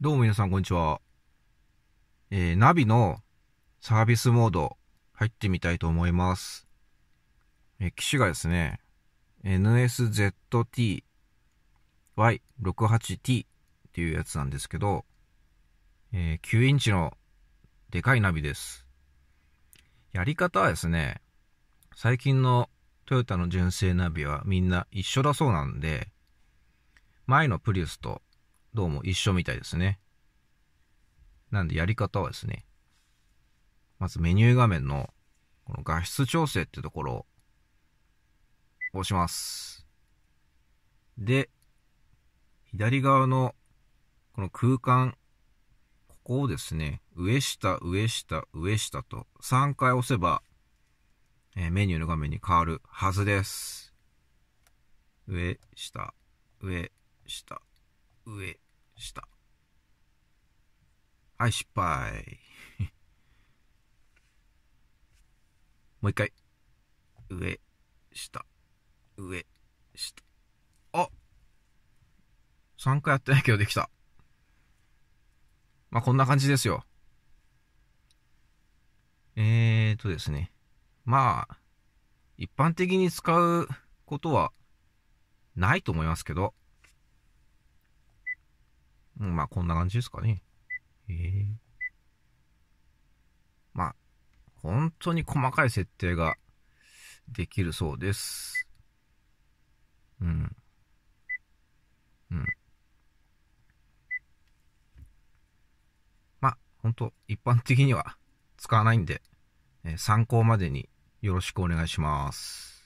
どうも皆さん、こんにちは。えー、ナビのサービスモード入ってみたいと思います。えー、機種がですね、NSZTY68T っていうやつなんですけど、えー、9インチのでかいナビです。やり方はですね、最近のトヨタの純正ナビはみんな一緒だそうなんで、前のプリウスとどうも一緒みたいですね。なんでやり方はですね、まずメニュー画面のこの画質調整ってところを押します。で、左側のこの空間、ここをですね、上下、上下、上下と3回押せば、えメニューの画面に変わるはずです。上、下、上、下、上、した。はい、失敗。もう一回。上、下、上、下。あ !3 回やってないけどできた。まあ、こんな感じですよ。えーとですね。まあ、一般的に使うことはないと思いますけど、うん、まあこんな感じですかね。えー、まあ、本当に細かい設定ができるそうです。うん。うん。まあ、本当一般的には使わないんで、えー、参考までによろしくお願いします。